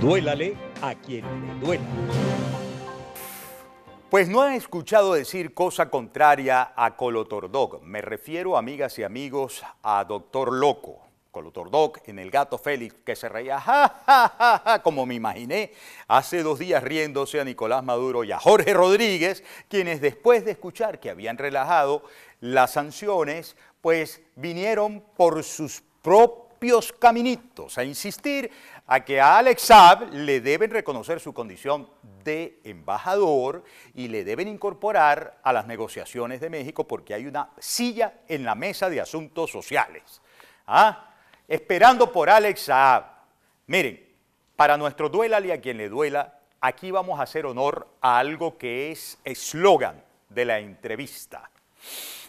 Duélale a quien le duela. Pues no han escuchado decir cosa contraria a Colotordog. Me refiero, amigas y amigos, a Doctor Loco. Colotordog en el gato Félix, que se reía, como me imaginé, hace dos días riéndose a Nicolás Maduro y a Jorge Rodríguez, quienes después de escuchar que habían relajado las sanciones, pues vinieron por sus propios caminitos, a insistir a que a Alex Saab le deben reconocer su condición de embajador y le deben incorporar a las negociaciones de México porque hay una silla en la mesa de asuntos sociales. Ah, esperando por Alex Saab. Miren, para nuestro y a quien le duela, aquí vamos a hacer honor a algo que es eslogan de la entrevista.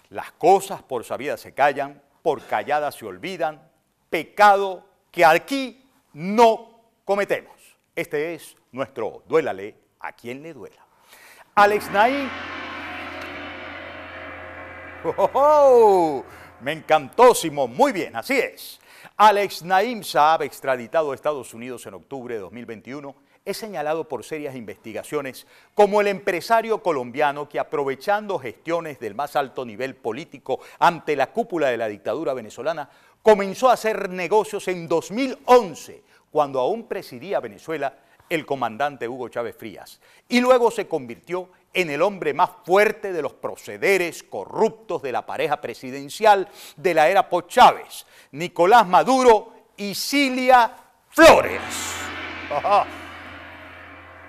Las cosas por sabidas se callan, por calladas se olvidan, pecado que aquí no cometemos. Este es nuestro Duélale a quien le duela. Alex Naim. Oh, Me encantó, Muy bien, así es. Alex Naim Saab, extraditado a Estados Unidos en octubre de 2021, es señalado por serias investigaciones como el empresario colombiano que aprovechando gestiones del más alto nivel político ante la cúpula de la dictadura venezolana comenzó a hacer negocios en 2011, cuando aún presidía Venezuela el comandante Hugo Chávez Frías, y luego se convirtió en el hombre más fuerte de los procederes corruptos de la pareja presidencial de la era Chávez, Nicolás Maduro y Cilia Flores.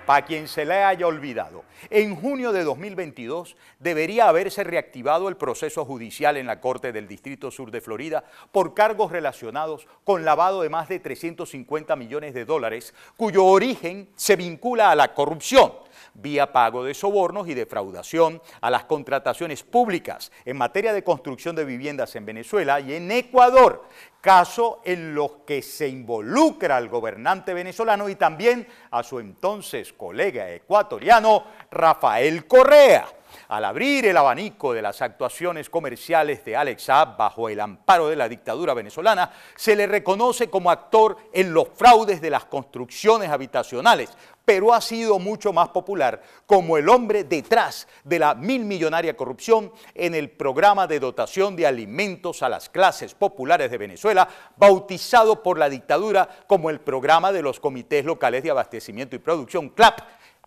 para quien se le haya olvidado, en junio de 2022 debería haberse reactivado el proceso judicial en la Corte del Distrito Sur de Florida por cargos relacionados con lavado de más de 350 millones de dólares, cuyo origen se vincula a la corrupción vía pago de sobornos y defraudación a las contrataciones públicas en materia de construcción de viviendas en Venezuela y en Ecuador, caso en los que se involucra al gobernante venezolano y también a su entonces colega ecuatoriano Rafael Correa al abrir el abanico de las actuaciones comerciales de Alex Saab bajo el amparo de la dictadura venezolana, se le reconoce como actor en los fraudes de las construcciones habitacionales, pero ha sido mucho más popular como el hombre detrás de la mil millonaria corrupción en el programa de dotación de alimentos a las clases populares de Venezuela, bautizado por la dictadura como el programa de los comités locales de abastecimiento y producción, CLAP,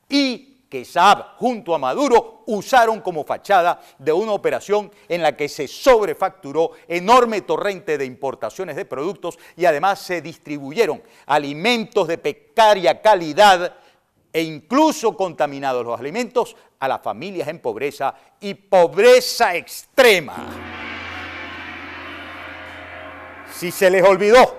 y que Saab junto a Maduro usaron como fachada de una operación en la que se sobrefacturó enorme torrente de importaciones de productos y además se distribuyeron alimentos de pecaria calidad e incluso contaminados los alimentos a las familias en pobreza y pobreza extrema. Si se les olvidó,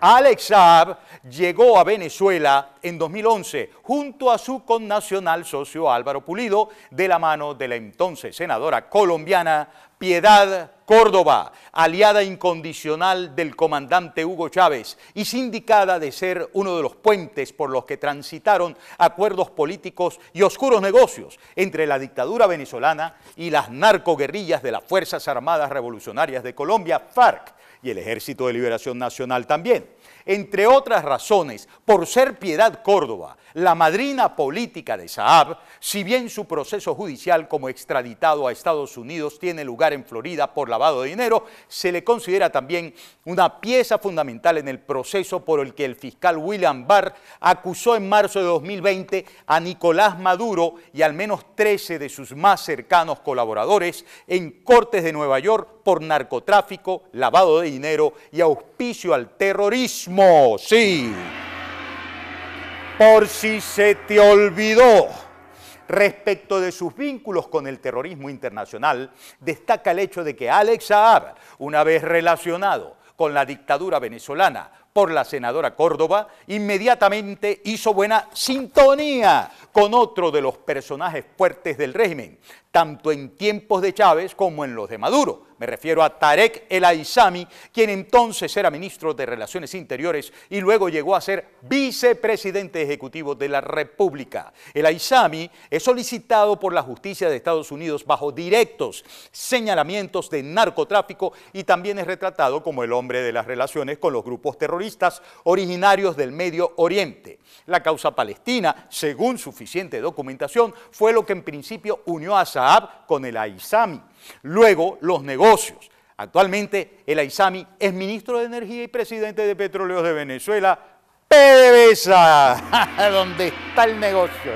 Alex Saab llegó a Venezuela en 2011 junto a su connacional socio Álvaro Pulido de la mano de la entonces senadora colombiana Piedad Córdoba, aliada incondicional del comandante Hugo Chávez y sindicada de ser uno de los puentes por los que transitaron acuerdos políticos y oscuros negocios entre la dictadura venezolana y las narcoguerrillas de las Fuerzas Armadas Revolucionarias de Colombia, FARC, y el Ejército de Liberación Nacional también entre otras razones, por ser Piedad Córdoba, la madrina política de Saab, si bien su proceso judicial como extraditado a Estados Unidos tiene lugar en Florida por lavado de dinero, se le considera también una pieza fundamental en el proceso por el que el fiscal William Barr acusó en marzo de 2020 a Nicolás Maduro y al menos 13 de sus más cercanos colaboradores en Cortes de Nueva York por narcotráfico, lavado de dinero y auspicio al terrorismo sí. Por si se te olvidó. Respecto de sus vínculos con el terrorismo internacional, destaca el hecho de que Alex Saab, una vez relacionado con la dictadura venezolana por la senadora Córdoba, inmediatamente hizo buena sintonía con otro de los personajes fuertes del régimen, tanto en tiempos de Chávez como en los de Maduro, me refiero a Tarek El Aizami, quien entonces era ministro de Relaciones Interiores y luego llegó a ser vicepresidente ejecutivo de la República. El Aizami es solicitado por la justicia de Estados Unidos bajo directos señalamientos de narcotráfico y también es retratado como el hombre de las relaciones con los grupos terroristas originarios del Medio Oriente. La causa palestina, según suficiente documentación, fue lo que en principio unió a Saab con el Aizami. Luego, los negocios. Actualmente, el Aizami es ministro de Energía y presidente de Petróleos de Venezuela, PDVSA, ¿Dónde está el negocio.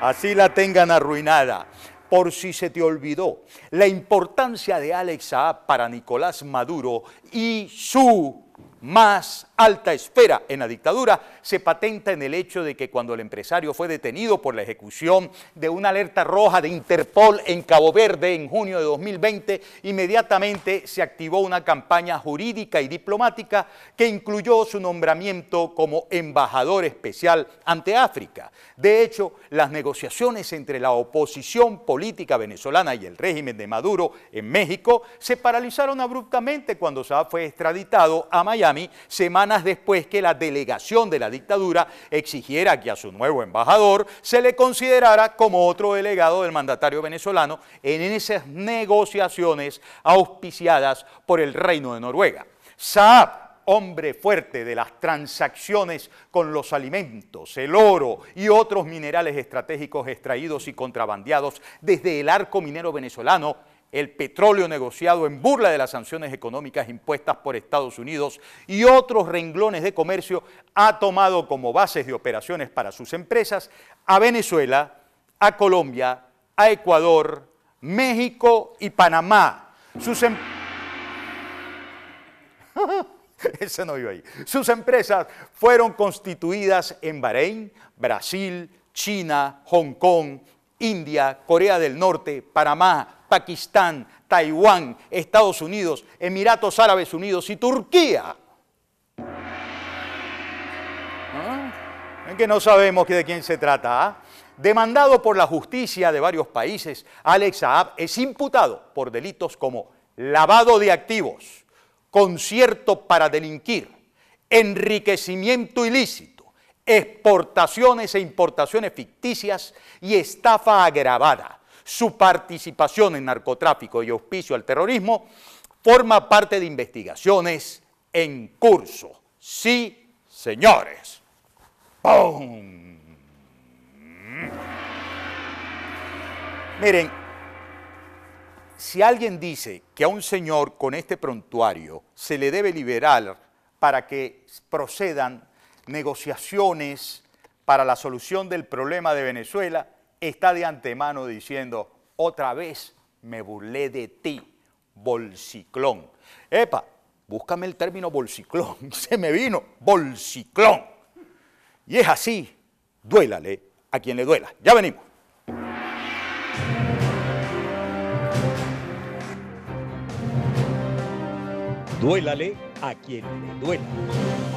Así la tengan arruinada. Por si se te olvidó, la importancia de Alex para Nicolás Maduro y su más alta esfera en la dictadura se patenta en el hecho de que cuando el empresario fue detenido por la ejecución de una alerta roja de Interpol en Cabo Verde en junio de 2020, inmediatamente se activó una campaña jurídica y diplomática que incluyó su nombramiento como embajador especial ante África. De hecho, las negociaciones entre la oposición política venezolana y el régimen de Maduro en México se paralizaron abruptamente cuando Saab fue extraditado a Miami semanas después que la delegación de la dictadura exigiera que a su nuevo embajador se le considerara como otro delegado del mandatario venezolano en esas negociaciones auspiciadas por el Reino de Noruega. Saab, hombre fuerte de las transacciones con los alimentos, el oro y otros minerales estratégicos extraídos y contrabandeados desde el arco minero venezolano, el petróleo negociado en burla de las sanciones económicas impuestas por Estados Unidos y otros renglones de comercio, ha tomado como bases de operaciones para sus empresas a Venezuela, a Colombia, a Ecuador, México y Panamá. Sus em-, empresas fueron constituidas en Bahrein, Brasil, China, Hong Kong, India, Corea del Norte, Panamá, Pakistán, Taiwán, Estados Unidos, Emiratos Árabes Unidos y Turquía. ¿Ah? que no sabemos de quién se trata. ¿ah? Demandado por la justicia de varios países, Alex Saab es imputado por delitos como lavado de activos, concierto para delinquir, enriquecimiento ilícito, exportaciones e importaciones ficticias y estafa agravada su participación en narcotráfico y auspicio al terrorismo forma parte de investigaciones en curso. Sí, señores. ¡Pum! Miren, si alguien dice que a un señor con este prontuario se le debe liberar para que procedan negociaciones para la solución del problema de Venezuela, está de antemano diciendo, otra vez me burlé de ti, bolsiclón. Epa, búscame el término bolsiclón, se me vino, bolsiclón. Y es así, duélale a quien le duela. Ya venimos. Duélale a quien le duela.